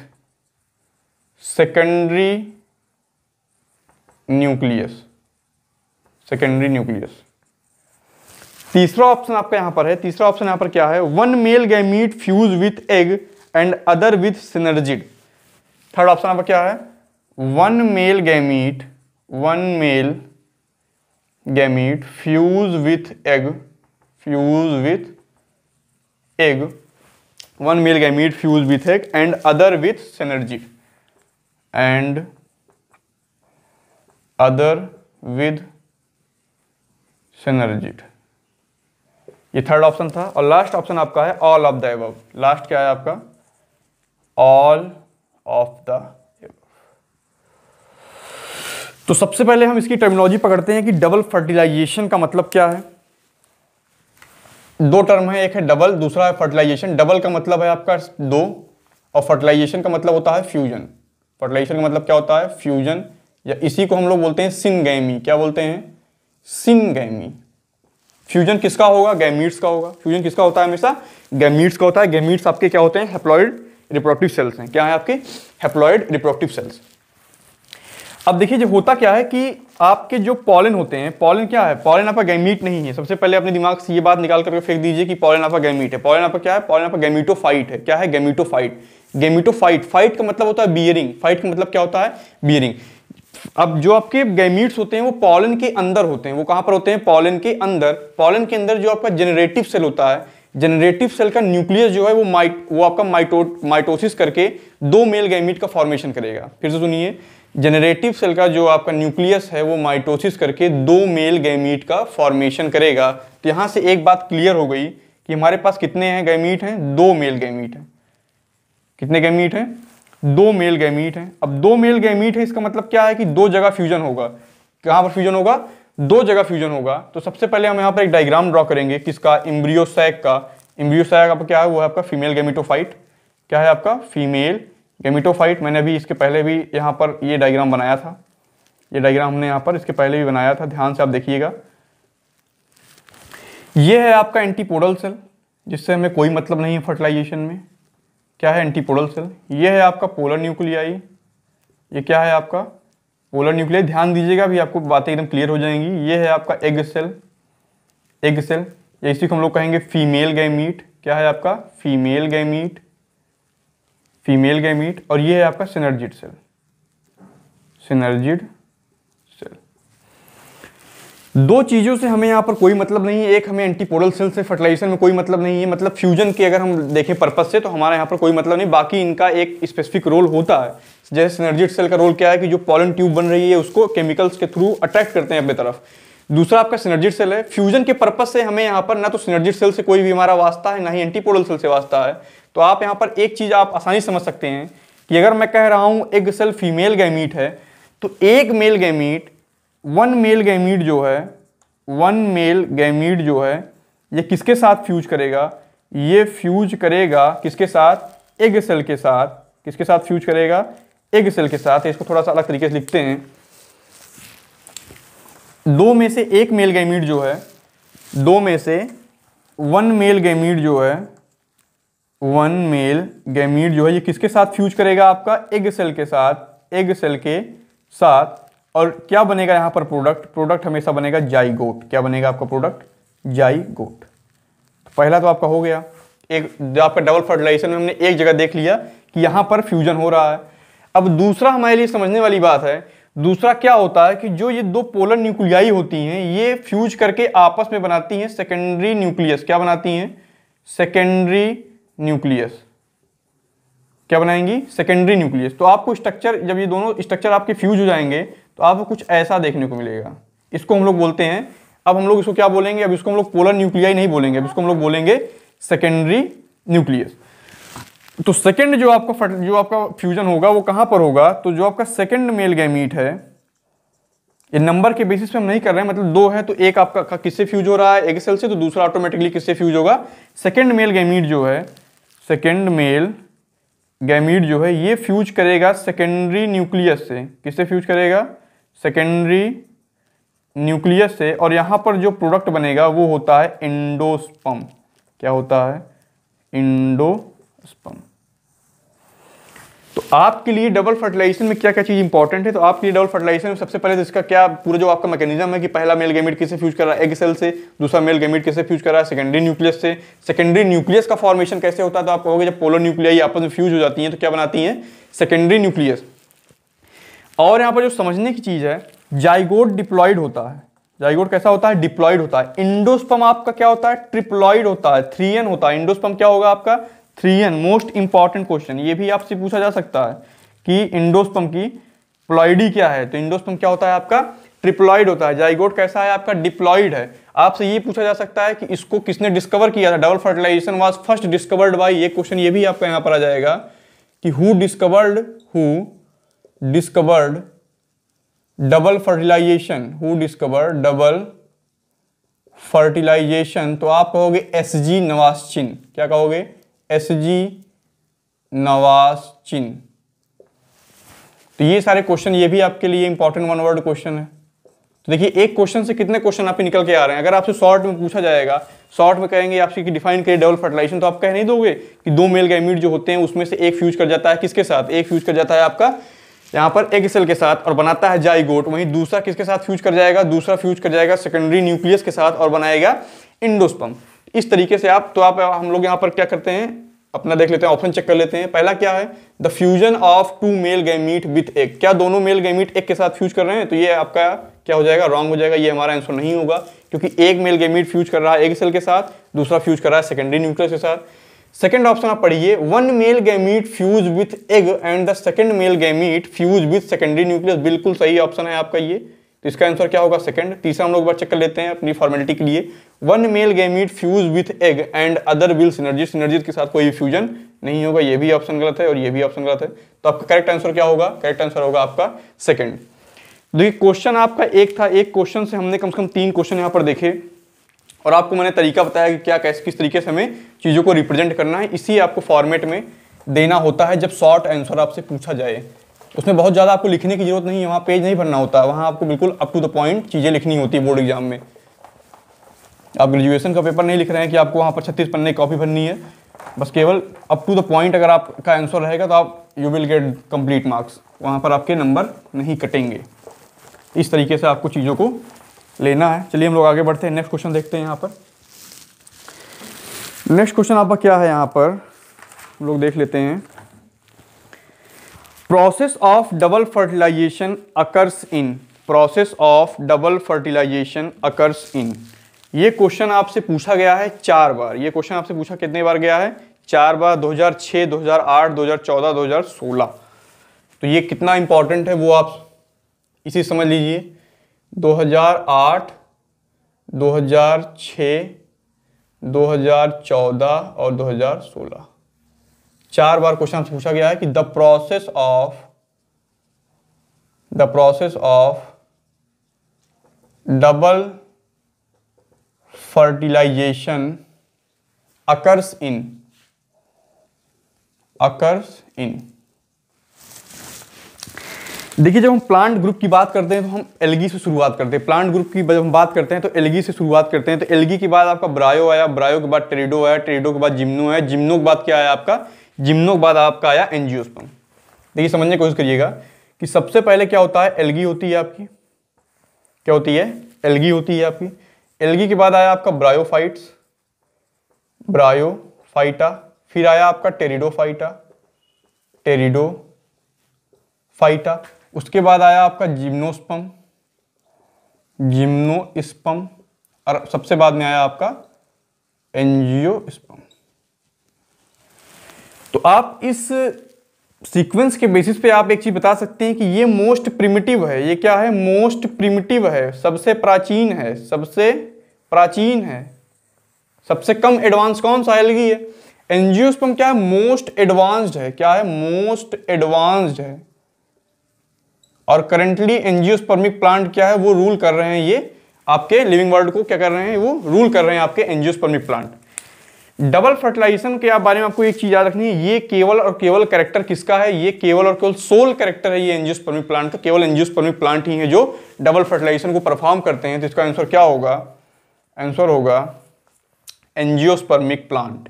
secondary nucleus secondary nucleus तीसरा option आपका यहां पर है तीसरा option यहां पर क्या है one male gamete fuse with egg and other with synergid third option यहां पर क्या है one male gamete one male gamete fuse with egg fuse with egg one male gamete fuse with egg and other with synergy and other with synergid ये third option था और last option आपका है all of the above last क्या है आपका all of the तो सबसे पहले हम इसकी टर्मिनोलॉजी पकड़ते हैं कि डबल फर्टिलाइजेशन का मतलब क्या है दो टर्म है एक है डबल दूसरा है फर्टिलाइजेशन डबल का मतलब है आपका दो और फर्टिलाइजेशन का मतलब होता है फ्यूजन फर्टिलाइजेशन का मतलब क्या होता है फ्यूजन या इसी को हम लोग बोलते हैं सिनगैमी क्या बोलते हैं सिनगैमी फ्यूजन किसका होगा गैमीट्स का होगा फ्यूजन किसका होता है हमेशा गैमीट्स का होता है गैमीट्स आपके क्या होते हैं हेप्लॉइड रिप्रोडक्टिव सेल्स हैं क्या है आपके हेप्लॉइड रिप्रोडक्टिव सेल्स अब देखिए जो होता क्या है कि आपके जो पॉलन होते हैं पॉलन क्या है पॉलन आपका गैमीट नहीं है सबसे पहले अपने दिमाग से ये बात निकाल करके फेंक दीजिए कि पॉलन आपका गैमीट है पॉलन आपका क्या है पॉलन आपका गैमीटोफाइट है क्या है गैमीटोफाइट गैमीटोफाइट फाइट का मतलब होता है बियरिंग फाइट का मतलब क्या होता है बियरिंग अब जो आपके गैमीट्स होते हैं वो पॉलन के अंदर होते हैं वो कहाँ पर होते हैं पॉलन के अंदर पॉलन के अंदर जो आपका जेनरेटिव सेल होता है जेनरेटिव सेल का न्यूक्लियस जो है वो माइट वो आपका माइटो माइटोसिस करके दो मेल गैमीट का फॉर्मेशन करेगा फिर से सुनिए जनरेटिव सेल का जो आपका न्यूक्लियस है वो माइटोसिस करके दो मेल गैमीट का फॉर्मेशन करेगा तो यहाँ से एक बात क्लियर हो गई कि हमारे पास कितने हैं गैमीट हैं दो मेल गैमीट हैं कितने गैमीट हैं दो मेल गैमीट हैं अब दो मेल गैमीट है इसका मतलब क्या है कि दो जगह फ्यूजन होगा कहाँ पर फ्यूजन होगा दो जगह फ्यूजन होगा तो सबसे पहले हम यहाँ पर एक डायग्राम ड्रॉ करेंगे किसका इम्ब्रियोसैक का इम्ब्रियोसैक आपका क्या है वो है आपका फीमेल गैमीटोफाइट क्या है आपका फीमेल गेमिटोफाइट मैंने अभी इसके पहले भी यहाँ पर ये डायग्राम बनाया था ये डायग्राम हमने यहाँ पर इसके पहले भी बनाया था ध्यान से आप देखिएगा ये है आपका एंटीपोडल सेल जिससे हमें कोई मतलब नहीं है फर्टिलाइजेशन में क्या है एंटीपोडल सेल ये है आपका पोलर न्यूक्लियाई ये क्या है आपका पोलर न्यूक्लियाई ध्यान दीजिएगा अभी आपको बातें एकदम क्लियर हो जाएंगी ये है आपका एग सेल एग सेल या इसी को हम लोग कहेंगे फीमेल गैमीट क्या है आपका फीमेल गैमीट फीमेल गैमीट और ये है आपका सिनर्जिड सेल सिनर्जिड सेल दो चीज़ों से हमें यहां पर कोई मतलब नहीं है एक हमें एंटीपोडल सेल से फर्टिलाइजेशन में कोई मतलब नहीं है मतलब फ्यूजन के अगर हम देखें पर्पज से तो हमारा यहां पर कोई मतलब नहीं बाकी इनका एक स्पेसिफिक रोल होता है जैसे सिनर्जिड सेल का रोल क्या है कि जो पॉलन ट्यूब बन रही है उसको केमिकल्स के थ्रू अट्रैक्ट करते हैं अपनी तरफ दूसरा आपका सिनर्जिड सेल है फ्यूजन के पर्पज से हमें यहाँ पर ना तो सिनर्जिड सेल से कोई भी हमारा वास्ता है ना ही एंटीपोडल सेल से वास्ता है तो आप यहाँ पर एक चीज़ आप आसानी समझ सकते हैं कि अगर मैं कह रहा हूँ एग सेल फीमेल गैमीट है तो एक male gamete one male gamete जो है वन मेल गैमीट जो है ये किसके साथ फ्यूज करेगा ये फ्यूज करेगा किसके साथ एग सेल के साथ किसके साथ फ्यूज करेगा एग सेल के साथ इसको थोड़ा सा अलग तरीके से लिखते हैं दो में से एक मेल गैमीट जो है दो में से वन मेल गैमीट जो है वन मेल गैमीट जो है ये किसके साथ फ्यूज करेगा आपका एग सेल के साथ एग सेल के साथ और क्या बनेगा यहाँ पर प्रोडक्ट प्रोडक्ट हमेशा बनेगा जाइगोट क्या बनेगा आपका प्रोडक्ट जाइगोट तो पहला तो आपका हो गया एक आपका डबल फर्टिलाइजेशन हमने एक जगह देख लिया कि यहाँ पर फ्यूजन हो रहा है अब दूसरा हमारे लिए समझने वाली बात है दूसरा क्या होता है कि जो ये दो पोलर न्यूक्लियाई होती हैं ये फ्यूज करके आपस में बनाती हैं सेकेंडरी न्यूक्लियस क्या बनाती हैं सेकेंडरी न्यूक्लियस क्या बनाएंगी सेकेंडरी न्यूक्लियस तो आपको स्ट्रक्चर जब ये दोनों स्ट्रक्चर आपके फ्यूज हो जाएंगे तो आपको कुछ ऐसा देखने को मिलेगा इसको हम लोग बोलते हैं अब हम लोग इसको क्या बोलेंगे अब इसको हम लोग पोलर न्यूक्लियाई नहीं बोलेंगे अब इसको हम लोग बोलेंगे सेकेंडरी न्यूक्लियस तो सेकेंड जो आपका जो आपका फ्यूजन होगा वो कहां पर होगा तो जो आपका सेकेंड मेल गैमीट है ये नंबर के बेसिस पे हम नहीं कर रहे हैं मतलब दो है तो एक आपका किससे फ्यूज हो रहा है एक सेल से तो दूसरा ऑटोमेटिकली किससे फ्यूज होगा सेकेंड मेल गैमीट जो है सेकेंड मेल गैमीड जो है ये फ्यूज करेगा सेकेंडरी न्यूक्लियस से किससे फ्यूज करेगा सेकेंडरी न्यूक्लियस से और यहाँ पर जो प्रोडक्ट बनेगा वो होता है इंडोस्पम क्या होता है इंडोस्पम तो आपके लिए डबल फर्टिलाइजेशन में क्या क्या चीज़ इंपॉर्टेंट है तो आपके लिए डबल फर्टिलाइजेशन में सबसे पहले तो इसका क्या पूरा जो आपका मैकेनिज्म है कि पहला मेल गेमिट किसे फ्यूज कर रहा है एग सेल से दूसरा मेल गेमिट किसे फ्यूज कर रहा है सेकेंडरी न्यूक्लियस से सेकेंडरी न्यूक्लियस का फॉर्मेशन कैसे होता है तो आप कहोगे जब पोलर न्यूक्लियाई आपस में फ्यूज हो जाती है तो क्या बनाती है सेकेंडरी न्यूक्लियस और यहाँ पर जो समझने की चीज़ है जाइगोड डिप्लॉइड होता है जाइगोड कैसा होता है डिप्लॉइड होता है इंडोस्पम आपका क्या होता है ट्रिप्लॉइड होता है थ्री होता है इंडोस्पम क्या होगा आपका three N most important question ये भी आपसे पूछा जा सकता है कि इंडोस्पम की प्लॉइडी क्या है तो इंडोस्पम क्या होता है आपका ट्रिप्लॉइड होता है जाइगोट कैसा है आपका डिप्लॉइड है आपसे ये पूछा जा सकता है कि इसको किसने डिस्कवर किया था double fertilization was first discovered by ये क्वेश्चन ये भी आपका यहाँ पर आ जाएगा कि who discovered who discovered double fertilization who discovered double fertilization तो आप कहोगे एस जी चिन्ह क्या कहोगे एस जी नवाज चिन तो ये सारे क्वेश्चन ये भी आपके लिए इंपॉर्टेंट वन वर्ड क्वेश्चन है तो देखिए एक क्वेश्चन से कितने क्वेश्चन आपके निकल के आ रहे हैं अगर आपसे शॉर्ट में पूछा जाएगा शॉर्ट में कहेंगे आपसे कि डिफाइन करिए डबल फर्टिलाइजेशन तो आप कह नहीं दोगे कि दो मेल गैमिट जो होते हैं उसमें से एक फ्यूज कर जाता है किसके साथ एक फ्यूज कर जाता है आपका यहाँ पर एक सेल के साथ और बनाता है जाइगोट वहीं दूसरा किसके साथ फ्यूज कर जाएगा दूसरा फ्यूज कर जाएगा सेकेंडरी न्यूक्लियस के साथ और बनाएगा इंडोस्पम इस तरीके से आप तो आप हम लोग यहाँ पर क्या करते हैं अपना देख लेते हैं ऑप्शन चेक कर लेते हैं पहला क्या है the fusion of two male gamete with एक क्या दोनों मेल गैमीट एक के साथ फ्यूज कर रहे हैं तो ये आपका क्या हो जाएगा रॉन्ग हो जाएगा ये हमारा आंसर नहीं होगा क्योंकि एक मेल गैमीट फ्यूज कर रहा है एक सेल के साथ दूसरा फ्यूज कर रहा है सेकेंडरी न्यूक्लियस के साथ सेकेंड ऑप्शन आप पढ़िए one male gamete fuse with egg and the second male gamete fuse with secondary nucleus बिल्कुल सही ऑप्शन है आपका ये तो इसका आंसर क्या होगा सेकंड तीसरा हम लोग बार चेक कर लेते हैं अपनी फॉर्मेलिटी के लिए one male gamete fuse with egg and other will synergy synergy के साथ कोई फ्यूजन नहीं होगा ये भी ऑप्शन गलत है और ये भी ऑप्शन गलत है तो आपका करेक्ट आंसर क्या होगा करेक्ट आंसर होगा आपका सेकेंड देखिए क्वेश्चन आपका एक था एक क्वेश्चन से हमने कम से कम तीन क्वेश्चन यहाँ पर देखे और आपको मैंने तरीका बताया कि क्या कैसे किस तरीके से हमें चीज़ों को रिप्रेजेंट करना है इसी आपको फॉर्मेट में देना होता है जब शॉर्ट आंसर आपसे पूछा जाए उसमें बहुत ज़्यादा आपको लिखने की जरूरत नहीं है वहाँ पेज नहीं भरना होता वहाँ आपको बिल्कुल अप टू द पॉइंट चीज़ें लिखनी होती है बोर्ड एग्जाम में आप ग्रेजुएशन का पेपर नहीं लिख रहे हैं कि आपको वहाँ पर छत्तीस पन्ने कॉपी भरनी है बस केवल अप टू द पॉइंट अगर आपका आंसर रहेगा तो आप you will get complete marks वहाँ पर आपके नंबर नहीं कटेंगे इस तरीके से आपको चीज़ों को लेना है चलिए हम लोग आगे बढ़ते हैं नेक्स्ट क्वेश्चन देखते हैं यहाँ पर नेक्स्ट क्वेश्चन आपका क्या है यहाँ पर हम लोग देख लेते हैं process of double fertilization occurs in process of double fertilization occurs in ये क्वेश्चन आपसे पूछा गया है चार बार ये क्वेश्चन आपसे पूछा कितने बार गया है चार बार 2006, 2008, 2014, 2016 तो ये कितना इंपॉर्टेंट है वो आप इसी समझ लीजिए 2008, 2006, 2014 और 2016 चार बार क्वेश्चन पूछा गया है कि the process of the process of double fertilization occurs in occurs in देखिए जब हम प्लांट ग्रुप की बात करते हैं तो हम एलगी से शुरुआत करते हैं प्लांट ग्रुप की जब हम बात करते हैं तो एलगी से शुरुआत करते हैं तो एलगी के बाद आपका ब्रायो आया ब्रायो के बाद ट्रेडो आया ट्रेडो के बाद जिम्नो है जिम्नो के बाद क्या आया आपका जिम्नो के बाद आपका आया स्पम देखिए समझने की कोशिश करिएगा कि सबसे पहले क्या होता है एलगी होती है आपकी क्या होती है एलगी होती है आपकी एलगी के बाद आया आपका ब्रायोफाइट्स ब्रायोफाइटा फिर आया आपका टेरिडोफाइटा टेरिडोफाइटा उसके बाद आया आपका जिम्नोस्पम जिम्नोस्पम और सबसे बाद में आया आपका एनजियोस्पम तो आप इस सीक्वेंस के बेसिस पे आप एक चीज़ बता सकते हैं कि ये मोस्ट प्रिमिटिव है ये क्या है मोस्ट प्रिमिटिव है सबसे प्राचीन है सबसे प्राचीन है सबसे कम एडवांस कौन सा एलगी है एंजियोस्पम क्या है मोस्ट एडवांस्ड है क्या है मोस्ट एडवांस्ड है और करंटली स्पर्मिक प्लांट क्या है वो रूल कर रहे हैं ये आपके लिविंग वर्ल्ड को क्या कर रहे हैं वो रूल कर रहे हैं आपके स्पर्मिक प्लांट डबल फर्टिलाइजेशन के बारे में आपको एक चीज याद रखनी है ये केवल और केवल कैरेक्टर किसका है ये केवल और केवल सोल कैरेक्टर है ये एनजियोस्पर्मी प्लांट का केवल एनजियोस्पर्मी प्लांट ही है जो डबल फर्टिलाइजेशन को परफॉर्म करते हैं तो इसका आंसर क्या होगा आंसर होगा angiospermic plant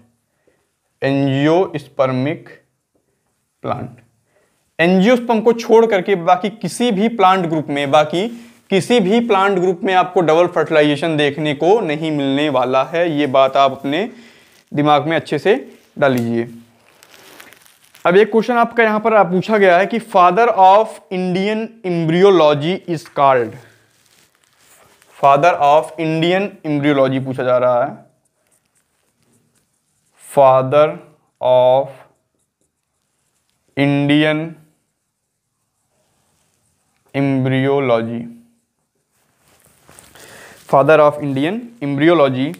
angiospermic plant angiosperm को छोड़ करके बाकी किसी भी प्लांट ग्रुप में बाकी किसी भी प्लांट ग्रुप में आपको डबल फर्टिलाइजेशन देखने को नहीं मिलने वाला है ये बात आप अपने दिमाग में अच्छे से डाल लीजिए अब एक क्वेश्चन आपका यहां पर पूछा गया है कि father of Indian embryology is called father of Indian embryology पूछा जा रहा है father of Indian embryology father of Indian embryology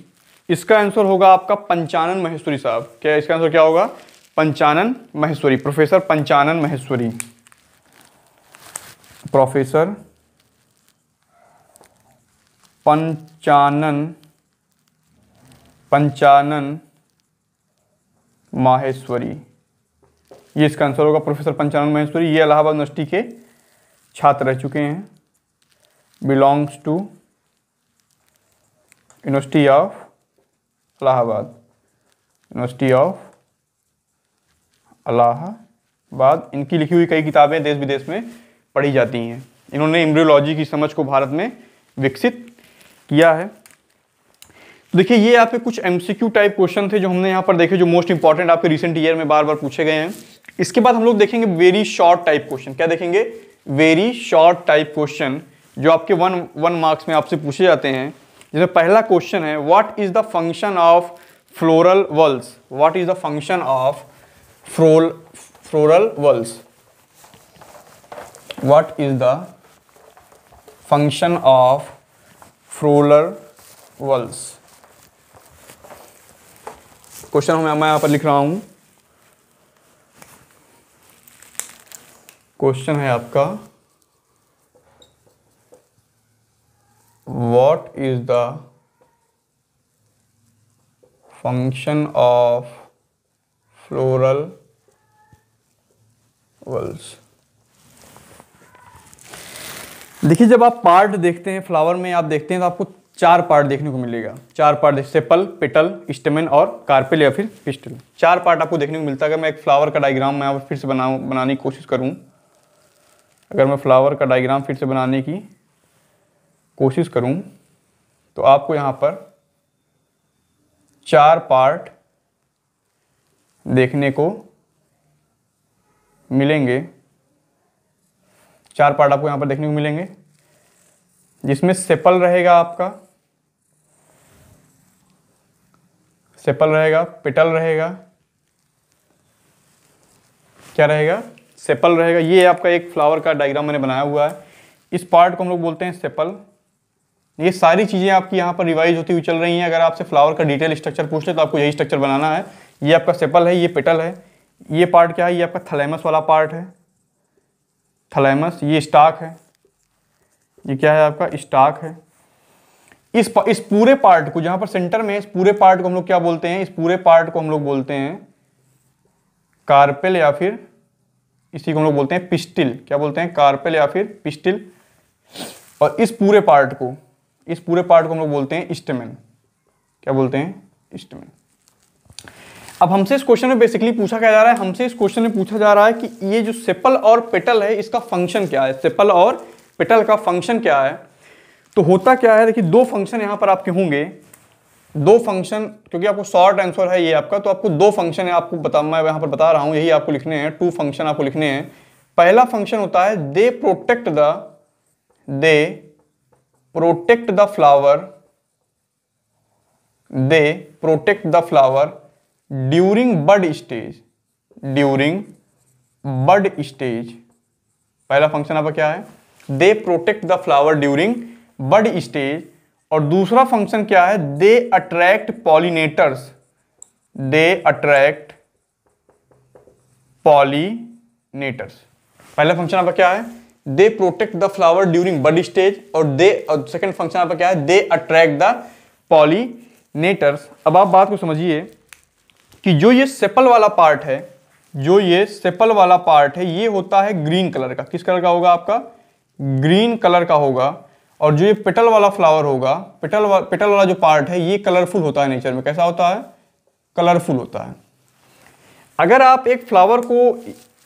इसका आंसर होगा आपका पंचानन महेश्वरी साहब क्या इसका आंसर क्या होगा पंचानन महेश्वरी प्रोफेसर पंचानन महेश्वरी प्रोफेसर पंचानन पंचानन माहेश्वरी ये इसका आंसर होगा प्रोफेसर पंचानन महेश्वरी ये इलाहाबाद यूनिवर्सिटी के छात्र रह चुके हैं belongs to university of Allahabad university of Allahabad इनकी लिखी हुई कई किताबें देश विदेश में पढ़ी जाती हैं इन्होंने इम्ब्रियोलॉजी की समझ को भारत में विकसित किया है तो देखिए ये आपके कुछ एम टाइप क्वेश्चन थे जो हमने यहाँ पर देखे जो मोस्ट इंपॉर्टेंट आपके रिसेंट ईयर में बार बार पूछे गए हैं इसके बाद हम लोग देखेंगे वेरी शॉर्ट टाइप क्वेश्चन क्या देखेंगे वेरी शॉर्ट टाइप क्वेश्चन जो आपके वन वन मार्क्स में आपसे पूछे जाते हैं जैसे पहला क्वेश्चन है what is the function of floral whorls what is the function of floral floral whorls what is the function of floral whorls question हमें मैं यहां पर लिख रहा हूं क्वेश्चन है आपका what is the function of floral वल्स देखिए जब आप पार्ट देखते हैं फ्लावर में आप देखते हैं तो आपको चार पार्ट देखने को मिलेगा चार पार्ट सेपल पेटल स्टेमन और कार्पेल या फिर पिस्टल चार पार्ट आपको देखने को मिलता है अगर मैं एक फ्लावर का डायग्राम मैं फिर से बनाऊँ बनाने की कोशिश करूँ अगर मैं फ्लावर का डायग्राम फिर से बनाने की कोशिश करूं तो आपको यहाँ पर चार पार्ट देखने को मिलेंगे चार पार्ट आपको यहाँ पर देखने को मिलेंगे जिसमें सेपल रहेगा आपका सेपल रहेगा पिटल रहेगा क्या रहेगा सेपल रहेगा ये आपका एक फ्लावर का डायग्राम मैंने बनाया हुआ है इस पार्ट को हम लोग बोलते हैं सेपल ये सारी चीज़ें आपकी यहाँ पर रिवाइज होती हुई चल रही हैं अगर आपसे फ्लावर का डिटेल स्ट्रक्चर पूछ ले तो आपको यही स्ट्रक्चर बनाना है ये आपका सेपल है ये पेटल है ये पार्ट क्या है ये आपका थलैमस वाला पार्ट है थलैमस ये स्टाक है ये क्या है आपका स्टाक है इस इस पूरे पार्ट को जहाँ पर सेंटर में इस पूरे पार्ट को हम लोग क्या बोलते हैं इस पूरे पार्ट को हम लोग बोलते हैं कार्पेल या फिर इसी को हम लोग बोलते हैं पिस्टिल क्या बोलते हैं कार्पेल या फिर पिस्टिल और इस पूरे पार्ट को इस पूरे पार्ट को हम लोग बोलते हैं स्टेमेन क्या बोलते हैं स्टेमेन अब हमसे इस क्वेश्चन में बेसिकली पूछा क्या जा रहा है हमसे इस क्वेश्चन में पूछा जा रहा है कि ये जो सेपल और पेटल है इसका फंक्शन क्या है सेपल और पेटल का फंक्शन क्या है तो होता क्या है देखिए दो फंक्शन यहाँ पर आपके होंगे दो फंक्शन क्योंकि आपको शॉर्ट आंसर है ये आपका तो आपको दो फंक्शन है आपको बता मैं यहाँ पर बता रहा हूँ यही आपको लिखने हैं टू फंक्शन आपको लिखने हैं पहला फंक्शन होता है they protect the they protect the flower they protect the flower during bud stage during bud stage पहला फंक्शन आपका क्या है they protect the flower during bud stage और दूसरा फंक्शन क्या है they attract pollinators they attract pollinators पहला function आपका क्या है they protect the flower during bud stage और दे और सेकेंड फंक्शन आपका क्या है दे अट्रैक्ट द पॉलीनेटर्स अब आप बात को समझिए कि जो ये सेपल वाला पार्ट है जो ये सेपल वाला पार्ट है ये होता है ग्रीन कलर का किस कलर का होगा आपका ग्रीन कलर का होगा और जो ये पेटल वाला फ्लावर होगा पेटल वा, पेटल वाला जो पार्ट है ये कलरफुल होता है नेचर में कैसा होता है कलरफुल होता है अगर आप एक फ्लावर को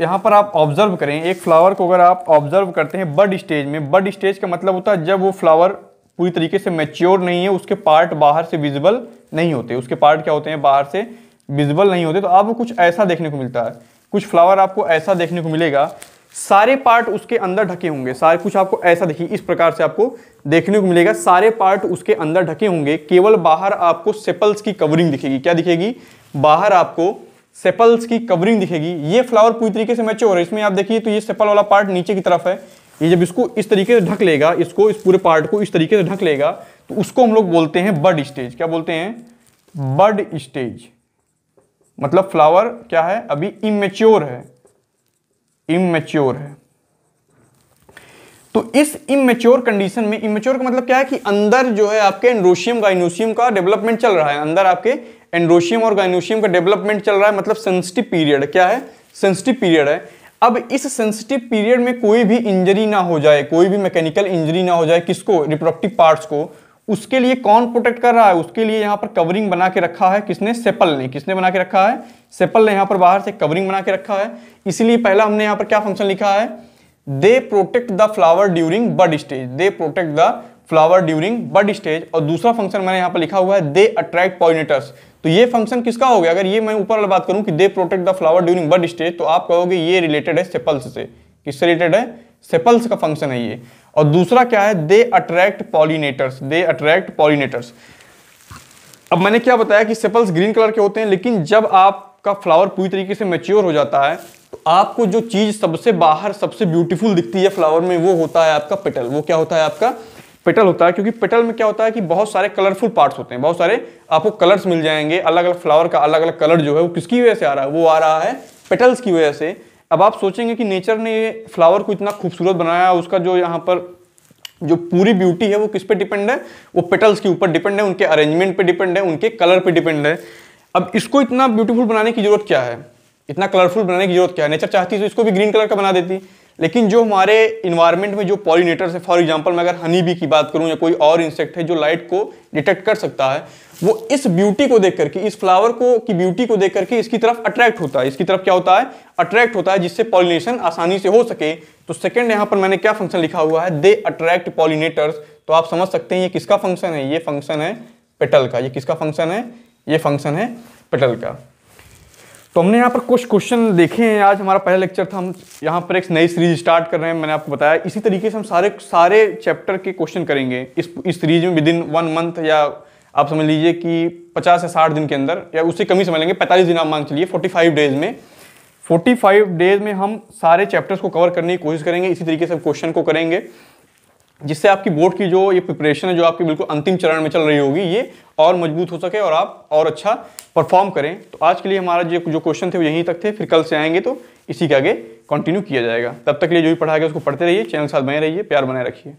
यहाँ पर आप ऑब्जर्व करें एक फ्लावर को अगर आप ऑब्जर्व करते हैं बड स्टेज में बड स्टेज का मतलब होता है जब वो फ्लावर पूरी तरीके से मेच्योर नहीं है उसके पार्ट बाहर से विजिबल नहीं होते उसके पार्ट क्या होते हैं बाहर से विजिबल नहीं होते तो आपको कुछ ऐसा देखने को मिलता है कुछ फ्लावर आपको ऐसा देखने को मिलेगा सारे पार्ट उसके अंदर ढके होंगे सारे कुछ आपको ऐसा देखिए इस प्रकार से आपको देखने को मिलेगा सारे पार्ट उसके अंदर ढके होंगे केवल बाहर आपको सेपल्स की कवरिंग दिखेगी क्या दिखेगी बाहर आपको सेपल्स की कवरिंग दिखेगी ये फ्लावर पूरी तरीके से मैच्योर है इसमें आप देखिए तो ये सेपल वाला पार्ट नीचे की तरफ है ये जब इसको इस तरीके से ढक लेगा इसको इस पूरे पार्ट को इस तरीके से ढक लेगा तो उसको हम लोग बोलते हैं बर्ड स्टेज क्या बोलते हैं बर्ड स्टेज मतलब फ्लावर क्या है अभी इमेच्योर है इमेच्योर है तो इस इमेच्योर कंडीशन में इमेच्योर का मतलब क्या है कि अंदर जो है आपके एंड्रोशियम गाइनोशियम का डेवलपमेंट चल रहा है अंदर आपके एंड्रोशियम और गाइनोशियम का डेवलपमेंट चल रहा है मतलब सेंसिटिव पीरियड क्या है सेंसिटिव पीरियड है अब इस सेंसिटिव पीरियड में कोई भी इंजरी ना हो जाए कोई भी मैकेनिकल इंजरी ना हो जाए किसको रिप्रोडक्टिव पार्ट्स को उसके लिए कौन प्रोटेक्ट कर रहा है उसके लिए यहाँ पर कवरिंग बना के रखा है किसने सेपल ने किसने बना के रखा है सेपल ने यहाँ पर बाहर से कवरिंग बना के रखा है इसीलिए पहला हमने यहाँ पर क्या फंक्शन लिखा है they protect the flower during bud stage they protect the flower during bud stage और दूसरा फंक्शन मैंने यहाँ पर लिखा हुआ है दे अट्रैक्ट पॉइनेटर्स तो ये फंक्शन किसका हो गया अगर ये मैं ऊपर वाला बात करूं कि they protect the flower during bud stage तो आप कहोगे ये रिलेटेड है सेपल्स से किससे रिलेटेड है सेपल्स का फंक्शन है ये और दूसरा क्या है they attract pollinators they attract pollinators अब मैंने क्या बताया कि सेपल्स ग्रीन कलर के होते हैं लेकिन जब आपका फ्लावर पूरी तरीके से मेच्योर हो जाता है तो आपको जो चीज़ सबसे बाहर सबसे ब्यूटीफुल दिखती है फ्लावर में वो होता है आपका पेटल वो क्या होता है आपका पेटल होता है क्योंकि पेटल में क्या होता है कि बहुत सारे कलरफुल पार्ट्स होते हैं बहुत सारे आपको कलर्स मिल जाएंगे अलग अलग फ्लावर का अलग अलग कलर जो है वो किसकी वजह से आ रहा है वो आ रहा है पेटल्स की वजह से अब आप सोचेंगे कि नेचर ने ये फ्लावर को इतना खूबसूरत बनाया उसका जो यहाँ पर जो पूरी ब्यूटी है वो किस पर डिपेंड है वो पेटल्स के ऊपर डिपेंड है उनके अरेंजमेंट पर डिपेंड है उनके कलर पर डिपेंड है अब इसको इतना ब्यूटीफुल बनाने की जरूरत क्या है इतना कलरफुल बनाने की जरूरत क्या है नेचर चाहती है तो इसको भी ग्रीन कलर का बना देती लेकिन जो हमारे इन्वायरमेंट में जो पॉलिनेटर्स है फॉर एग्जाम्पल मैं अगर हनी बी की बात करूँ या कोई और इंसेक्ट है जो लाइट को डिटेक्ट कर सकता है वो इस ब्यूटी को देख करके इस फ्लावर को की ब्यूटी को देख करके इसकी तरफ अट्रैक्ट होता है इसकी तरफ क्या होता है अट्रैक्ट होता है जिससे पॉलिनेशन आसानी से हो सके तो सेकेंड यहाँ पर मैंने क्या फंक्शन लिखा हुआ है दे अट्रैक्ट पॉलिनेटर्स तो आप समझ सकते हैं ये किसका फंक्शन है ये फंक्शन है पेटल का ये किसका फंक्शन है ये फंक्शन है पेटल का तो हमने यहाँ पर कुछ क्वेश्चन देखे हैं आज हमारा पहला लेक्चर था हम यहाँ पर एक नई सीरीज स्टार्ट कर रहे हैं मैंने आपको बताया इसी तरीके से हम सारे सारे चैप्टर के क्वेश्चन करेंगे इस इस सीरीज में विद इन वन मंथ या आप समझ लीजिए कि पचास से साठ दिन के अंदर या उससे कमी समझ लेंगे पैंतालीस दिन आप मान चलिए फोर्टी फाइव डेज में फोर्टी फाइव डेज में हम सारे चैप्टर्स को कवर करने की कोशिश करेंगे इसी तरीके से क्वेश्चन को करेंगे जिससे आपकी बोर्ड की जो ये प्रिपरेशन है जो आपकी बिल्कुल अंतिम चरण में चल रही होगी ये और मजबूत हो सके और आप और अच्छा परफॉर्म करें तो आज के लिए हमारा जो जो क्वेश्चन थे वो यहीं तक थे फिर कल से आएंगे तो इसी के आगे कंटिन्यू किया जाएगा तब तक के लिए जो भी पढ़ा गया उसको पढ़ते रहिए चैनल के साथ बने रहिए प्यार बनाए रखिए